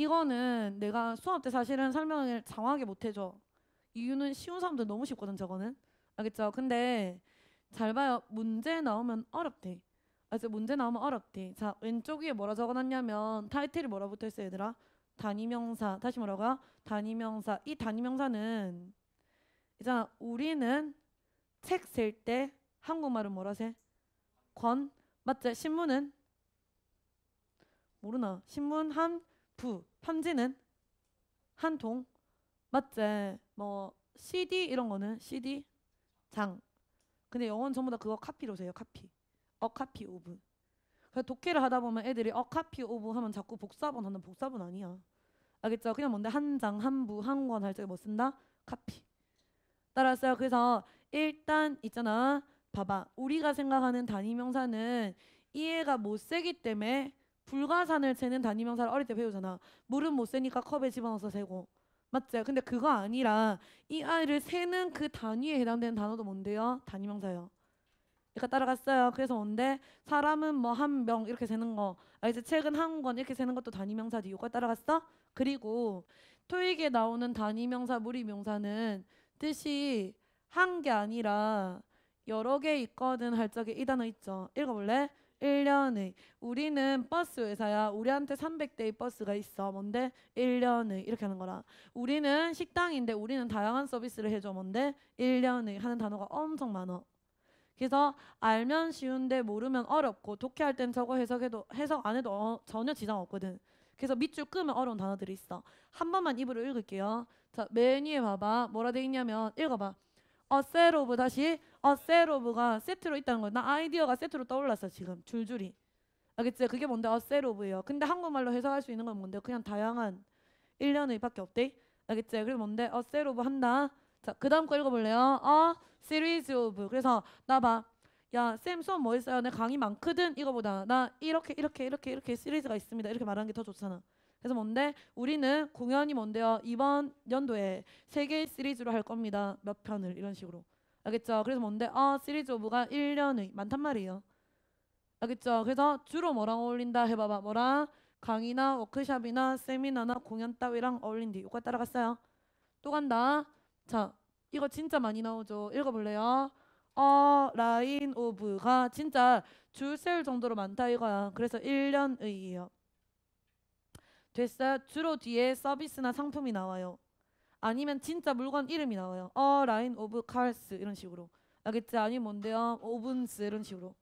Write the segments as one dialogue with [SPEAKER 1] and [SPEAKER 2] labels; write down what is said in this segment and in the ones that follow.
[SPEAKER 1] 이거는 내가 수업 때 사실은 설명을 장황하게 못 해줘. 이유는 쉬운 사람들 너무 쉽거든 저거는. 알겠죠? 근데 잘 봐요. 문제 나오면 어렵대. 아직 문제 나오면 어렵대. 자 왼쪽 위에 뭐라 적어놨냐면 타이틀이 뭐라 붙어있어 얘들아. 단위명사 다시 뭐라고요? 단위명사 이 단위명사는 이잖 우리는 책쓸때 한국말은 뭐라 세? 권 맞지? 신문은 모르나? 신문 한부 편지는 한 통, 맞제 뭐 CD 이런 거는 CD 장. 근데 영어는 전부 다 그거 카피로 세요. 카피. 어 카피 오브. 그래서 독해를 하다 보면 애들이 어 카피 오브 하면 자꾸 복사본 하는 복사본 아니야. 알겠죠? 그냥 뭔데 한 장, 한 부, 한 권할때뭐 쓴다? 카피. 따라왔어요 그래서 일단 있잖아. 봐봐. 우리가 생각하는 단위 명사는 이해가 못 세기 때문에 불가산을 재는 단위명사를 어릴 때 배우잖아. 물은 못 세니까 컵에 집어넣어서 세고. 맞죠? 근데 그거 아니라 이 아이를 세는 그 단위에 해당되는 단어도 뭔데요? 단위명사요. 그러니까 따라갔어요. 그래서 뭔데? 사람은 뭐 한 명 이렇게 세는 거. 아 이제 책은 한 권 이렇게 세는 것도 단위명사지. 요거 따라갔어? 그리고 토익에 나오는 단위명사, 무리명사는 뜻이 한 게 아니라 여러 개 있거든 할 적에 이 단어 있죠. 읽어볼래? 1년의 우리는 버스 회사야 우리한테 300대의 버스가 있어 뭔데 1년의 이렇게 하는 거라 우리는 식당인데 우리는 다양한 서비스를 해줘 뭔데 1년의 하는 단어가 엄청 많어 그래서 알면 쉬운데 모르면 어렵고 독해할 땐 저거 해석해도 해석 안 해도 어, 전혀 지장 없거든 그래서 밑줄 끄면 어려운 단어들이 있어 한 번만 입으로 읽을게요 자 메뉴에 봐봐 뭐라 돼 있냐면 읽어봐 어세로브 다시 어, 세로브가 세트로 있다는 거야. 나 아이디어가 세트로 떠올랐어 지금 줄줄이. 알겠지? 아, 그게 뭔데? 어, 세로브예요. 근데 한국말로 해석할 수 있는 건 뭔데? 그냥 다양한 1년의밖에 없대. 알겠지? 아, 그리고 뭔데? 어 세로브 한다. 자, 그 다음 거 읽어볼래요? 어, 시리즈 오브. 그래서 나 봐. 야, 쌤 수업 뭐 있어요? 내 강의 많거든? 이거보다 나 이렇게 이렇게 이렇게 이렇게 시리즈가 있습니다. 이렇게 말하는 게 더 좋잖아. 그래서 뭔데? 우리는 공연이 뭔데요? 이번 연도에 세 개의 시리즈로 할 겁니다. 몇 편을 이런 식으로. 알겠죠? 그래서 뭔데? 아 시리즈 오브가 1년의 많단 말이에요. 알겠죠? 그래서 주로 뭐랑 어울린다 해봐봐. 뭐랑 강의나 워크샵이나 세미나나 공연 따위랑 어울린디. 요거 따라갔어요. 또 간다. 자, 이거 진짜 많이 나오죠. 읽어볼래요? 어 라인 오브가 진짜 줄셀 정도로 많다 이거야. 그래서 1년의예요. 됐어요. 주로 뒤에 서비스나 상품이 나와요. 아니면 진짜 물건 이름이 나와요. 어 라인 오브 칼스 이런 식으로. 알겠지? 아니 뭔데요? 오븐스 이런 식으로.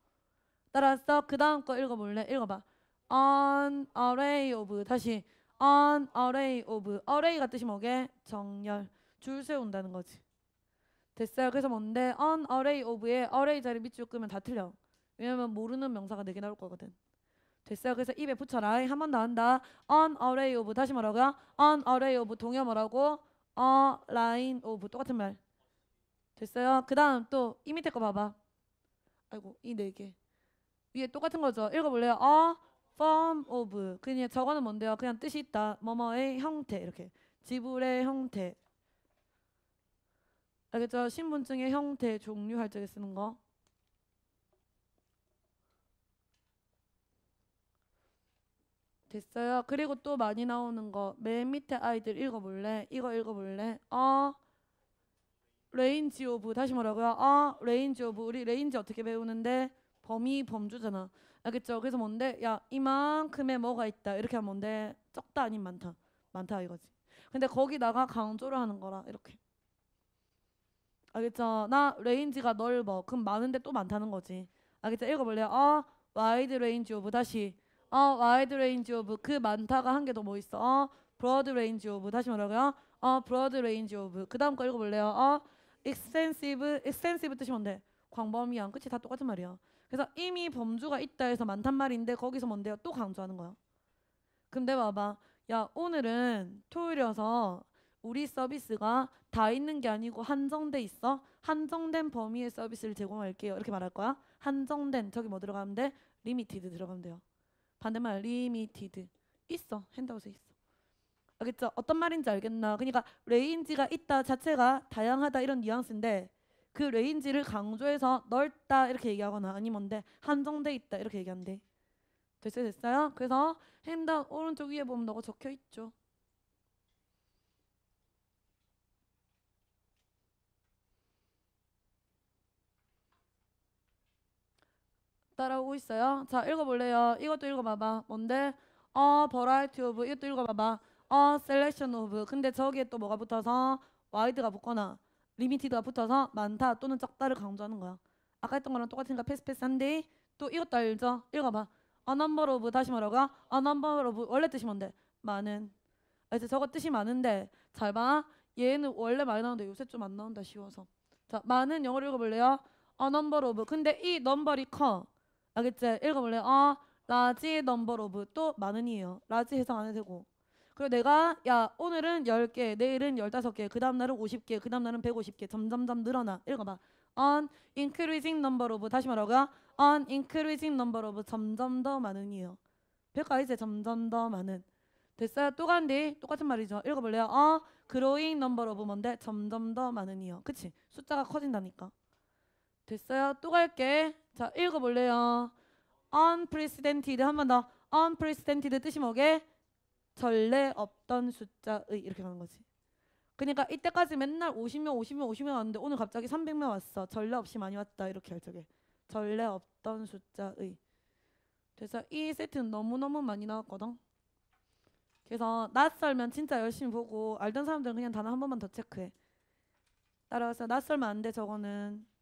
[SPEAKER 1] 따라서 그 다음 거 읽어볼래? 읽어봐. An array of 다시 An array of array가 뜻이 뭐게? 정렬 줄 세운다는 거지. 됐어요. 그래서 뭔데? An array of의 array 자리 밑줄 끄면 다 틀려. 왜냐면 모르는 명사가 네개 나올 거거든. 됐어요. 그래서 입에 붙여라. 한번더 한다. An array of 다시 말하고요. An array of 동여 뭐라고? 어 라인 오브 뭐 똑같은 말 됐어요. 그 다음 또 이 밑에 거 봐봐. 아이고 이 네 개. 위에 똑같은 거죠. 읽어볼래요? 어 form of 그냥 저거는 뭔데요? 그냥 뜻이 있다. 뭐뭐의 형태 이렇게 지불의 형태 알겠죠? 신분증의 형태 종류 할 적에 쓰는 거. 됐어요. 그리고 또 많이 나오는 거 맨 밑에 아이들 읽어볼래? 이거 읽어볼래? 어? 레인지 오브 다시 뭐라고요? 어? 레인지 오브 우리 레인지 어떻게 배우는데? 범위 범주잖아. 알겠죠? 아, 그래서 뭔데? 야 이만큼의 뭐가 있다. 이렇게 하면 뭔데? 적다 아닌 많다. 많다 이거지. 근데 거기다가 강조를 하는 거라 이렇게. 알겠죠? 아, 나 레인지가 넓어. 그럼 많은데 또 많다는 거지. 알겠죠? 아, 읽어볼래요? 어? 와이드 레인지 오브 다시 어, wide range of 그 많다가 한 개 더 뭐 있어? 어, broad range of 다시 말하고요. 어, broad range of 그 다음 거 읽어볼래요? 어, extensive, extensive 뜻이 뭔데? 광범위한 끝이 다 똑같은 말이야. 그래서 이미 범주가 있다 해서 많단 말인데 거기서 뭔데요? 또 강조하는 거야. 근데 봐봐. 야 오늘은 토요일이어서 우리 서비스가 다 있는 게 아니고 한정돼 있어. 한정된 범위의 서비스를 제공할게요. 이렇게 말할 거야. 한정된 저기 뭐 들어가면 돼? 리미티드 들어가면 돼요. 반대말 l 미 m 드 있어 핸드아웃에 있어 알겠죠? 아, 어떤 말인지 알겠나? 그러니까 레인지가 있다 자체가 다양하다 이런 뉘앙스인데 그 레인지를 강조해서 넓다 이렇게 얘기하거나 아니면데 한정돼 있다 이렇게 얘기한대 됐어요 됐어요? 그래서 핸드아웃 오른쪽 위에 보면 너가 적혀 있죠 따라오고 있어요. 자, 읽어볼래요? 이것도 읽어봐봐. 뭔데? 어, variety of. 이것도 읽어봐봐. 어, selection of. 근데 저기에 또 뭐가 붙어서 wide가 붙거나 리미티드가 붙어서 많다 또는 적다를 강조하는 거야. 아까 했던 거랑 똑같으니까 패스패스한데 또 이것도 알죠? 읽어봐. A number of 다시 말하고 A number of 원래 뜻이 뭔데? 많은. 이제 아, 저거 뜻이 많은데 잘 봐. 얘는 원래 많이 나오는데 요새 좀 안 나온다 쉬워서. 자 많은 영어로 읽어볼래요? A number of. 근데 이 넘버리 커. 알겠지? 읽어볼래? 어, 라지 넘버 오브 또 많은이에요. 라지 해석 안 해도 되고. 그리고 내가 야 오늘은 10개, 내일은 15개, 그 다음날은 50개, 그 다음날은 150개 점점점 늘어나. 읽어봐. On increasing number of 다시 말하고요. On increasing number of 점점 더 많은이에요. 백과 이제 점점 더 많은. 됐어요? 또 간디. 똑같은 말이죠. 읽어볼래요? 어, growing number of 뭔데? 점점 더 많은이요. 그치? 숫자가 커진다니까. 됐어요. 또 갈게. 자, 읽어볼래요. unprecedented 한 번 더. unprecedented 뜻이 뭐게? 전례 없던 숫자의 이렇게 가는 거지. 그러니까 이때까지 맨날 50명, 50명, 50명 왔는데 오늘 갑자기 300명 왔어. 전례 없이 많이 왔다 이렇게 할 적에 전례 없던 숫자의. 그래서 이 세트는 너무너무 많이 나왔거든. 그래서 낯설면 진짜 열심히 보고 알던 사람들은 그냥 단어 한 번만 더 체크해. 따라서 낯설면 안돼 저거는.